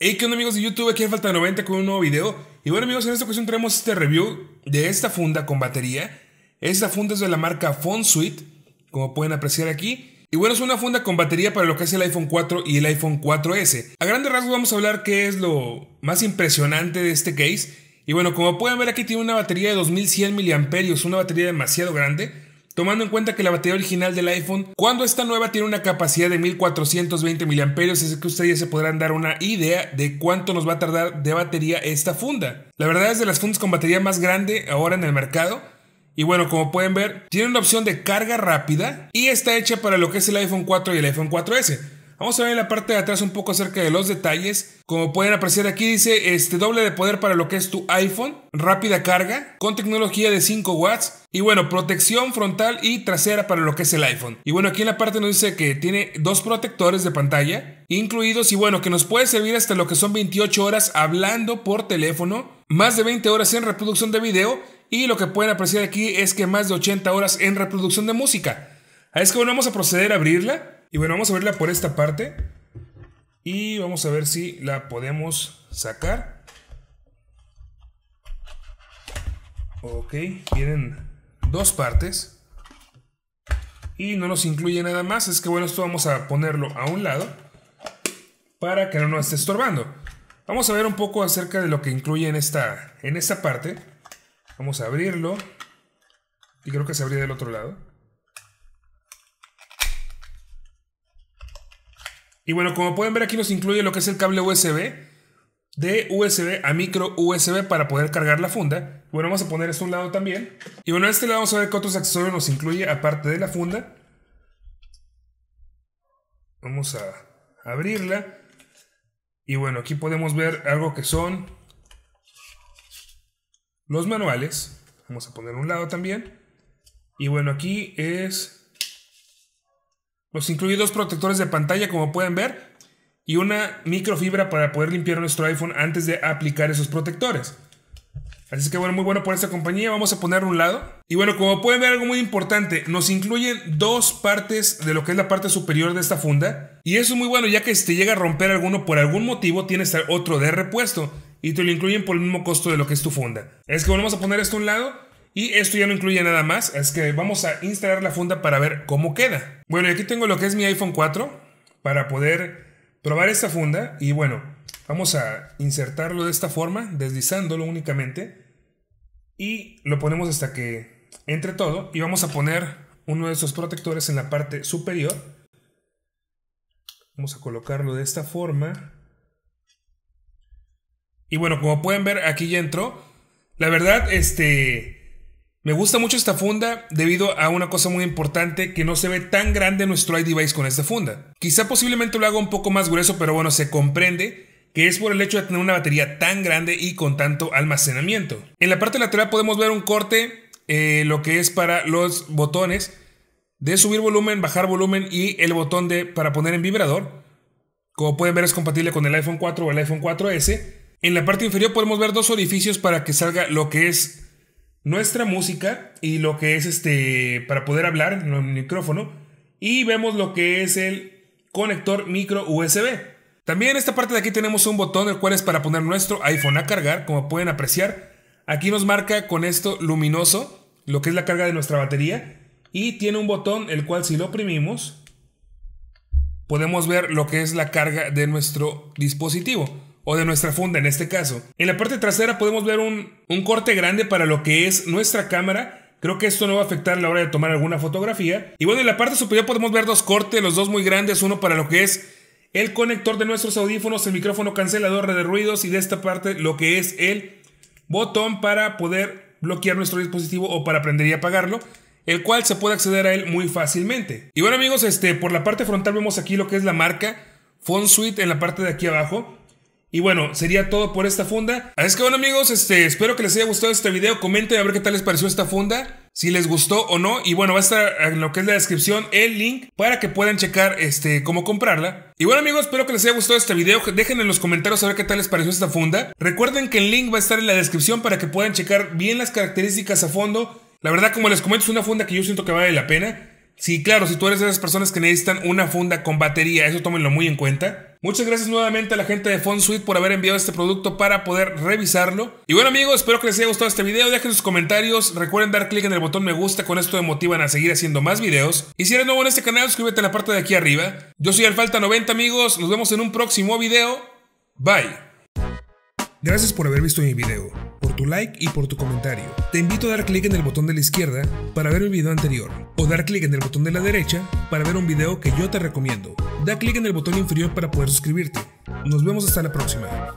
Hey, ¿qué onda amigos de YouTube? Aquí en Falta 90 con un nuevo video. Y bueno amigos, en esta ocasión traemos este review de esta funda con batería. Esta funda es de la marca Suite, como pueden apreciar aquí. Y bueno, es una funda con batería para lo que es el iPhone 4 y el iPhone 4S. A grandes rasgos vamos a hablar qué es lo más impresionante de este case. Y bueno, como pueden ver aquí tiene una batería de 2100 mAh, una batería demasiado grande tomando en cuenta que la batería original del iPhone, cuando esta nueva tiene una capacidad de 1420 mAh, es que ustedes se podrán dar una idea de cuánto nos va a tardar de batería esta funda. La verdad es de las fundas con batería más grande ahora en el mercado. Y bueno, como pueden ver, tiene una opción de carga rápida y está hecha para lo que es el iPhone 4 y el iPhone 4S. Vamos a ver en la parte de atrás un poco acerca de los detalles. Como pueden apreciar aquí dice este doble de poder para lo que es tu iPhone, rápida carga, con tecnología de 5 watts y bueno, protección frontal y trasera para lo que es el iPhone. Y bueno, aquí en la parte nos dice que tiene dos protectores de pantalla incluidos y bueno, que nos puede servir hasta lo que son 28 horas hablando por teléfono, más de 20 horas en reproducción de video y lo que pueden apreciar aquí es que más de 80 horas en reproducción de música. Es que bueno, vamos a proceder a abrirla. Y bueno, vamos a abrirla por esta parte. Y vamos a ver si la podemos sacar. Ok, vienen dos partes. Y no nos incluye nada más. Es que bueno, esto vamos a ponerlo a un lado. Para que no nos esté estorbando. Vamos a ver un poco acerca de lo que incluye en esta, en esta parte. Vamos a abrirlo. Y creo que se abría del otro lado. Y bueno, como pueden ver aquí nos incluye lo que es el cable USB, de USB a micro USB para poder cargar la funda. Bueno, vamos a poner esto a un lado también. Y bueno, a este lado vamos a ver qué otros accesorios nos incluye aparte de la funda. Vamos a abrirla. Y bueno, aquí podemos ver algo que son los manuales. Vamos a poner un lado también. Y bueno, aquí es nos incluye dos protectores de pantalla, como pueden ver, y una microfibra para poder limpiar nuestro iPhone antes de aplicar esos protectores. Así que bueno, muy bueno por esta compañía. Vamos a poner un lado. Y bueno, como pueden ver, algo muy importante. Nos incluyen dos partes de lo que es la parte superior de esta funda. Y eso es muy bueno, ya que si te llega a romper alguno por algún motivo, tienes otro de repuesto. Y te lo incluyen por el mismo costo de lo que es tu funda. Es que vamos a poner esto a un lado. Y esto ya no incluye nada más, es que vamos a instalar la funda para ver cómo queda. Bueno, y aquí tengo lo que es mi iPhone 4 para poder probar esta funda y bueno, vamos a insertarlo de esta forma, deslizándolo únicamente y lo ponemos hasta que entre todo y vamos a poner uno de estos protectores en la parte superior. Vamos a colocarlo de esta forma. Y bueno, como pueden ver, aquí ya entró. La verdad, este me gusta mucho esta funda debido a una cosa muy importante que no se ve tan grande nuestro iDevice con esta funda. Quizá posiblemente lo haga un poco más grueso, pero bueno, se comprende que es por el hecho de tener una batería tan grande y con tanto almacenamiento. En la parte lateral podemos ver un corte, eh, lo que es para los botones de subir volumen, bajar volumen y el botón de para poner en vibrador. Como pueden ver es compatible con el iPhone 4 o el iPhone 4S. En la parte inferior podemos ver dos orificios para que salga lo que es nuestra música y lo que es este para poder hablar en el micrófono y vemos lo que es el conector micro USB. También en esta parte de aquí tenemos un botón el cual es para poner nuestro iPhone a cargar, como pueden apreciar. Aquí nos marca con esto luminoso lo que es la carga de nuestra batería y tiene un botón el cual si lo oprimimos podemos ver lo que es la carga de nuestro dispositivo o de nuestra funda en este caso. En la parte trasera podemos ver un, corte grande para lo que es nuestra cámara Creo que esto no va a afectar a la hora de tomar alguna fotografía. Y bueno, en la parte superior podemos ver dos cortes, los dos muy grandes, uno para lo que es el conector de nuestros audífonos, el micrófono cancelador de ruidos y de esta parte lo que es el botón para poder bloquear nuestro dispositivo o para prender y apagarlo, el cual se puede acceder a él muy fácilmente. Y bueno amigos, este, por la parte frontal vemos aquí lo que es la marca Font Suite en la parte de aquí abajo. Y bueno, sería todo por esta funda. Ah, es que bueno amigos, este, espero que les haya gustado este video. Comenten a ver qué tal les pareció esta funda. Si les gustó o no. Y bueno, va a estar en lo que es la descripción el link para que puedan checar este, cómo comprarla. Y bueno amigos, espero que les haya gustado este video. Dejen en los comentarios a ver qué tal les pareció esta funda. Recuerden que el link va a estar en la descripción para que puedan checar bien las características a fondo. La verdad, como les comento, es una funda que yo siento que vale la pena. Sí, claro, si tú eres de esas personas que necesitan una funda con batería, eso tómenlo muy en cuenta. Muchas gracias nuevamente a la gente de FontSuite por haber enviado este producto para poder revisarlo. Y bueno amigos, espero que les haya gustado este video. Dejen sus comentarios. Recuerden dar clic en el botón me gusta. Con esto me motivan a seguir haciendo más videos. Y si eres nuevo en este canal, suscríbete en la parte de aquí arriba. Yo soy Alfalta90 amigos. Nos vemos en un próximo video. Bye. Gracias por haber visto mi video, por tu like y por tu comentario. Te invito a dar clic en el botón de la izquierda para ver el video anterior, o dar clic en el botón de la derecha para ver un video que yo te recomiendo. Da clic en el botón inferior para poder suscribirte. Nos vemos hasta la próxima.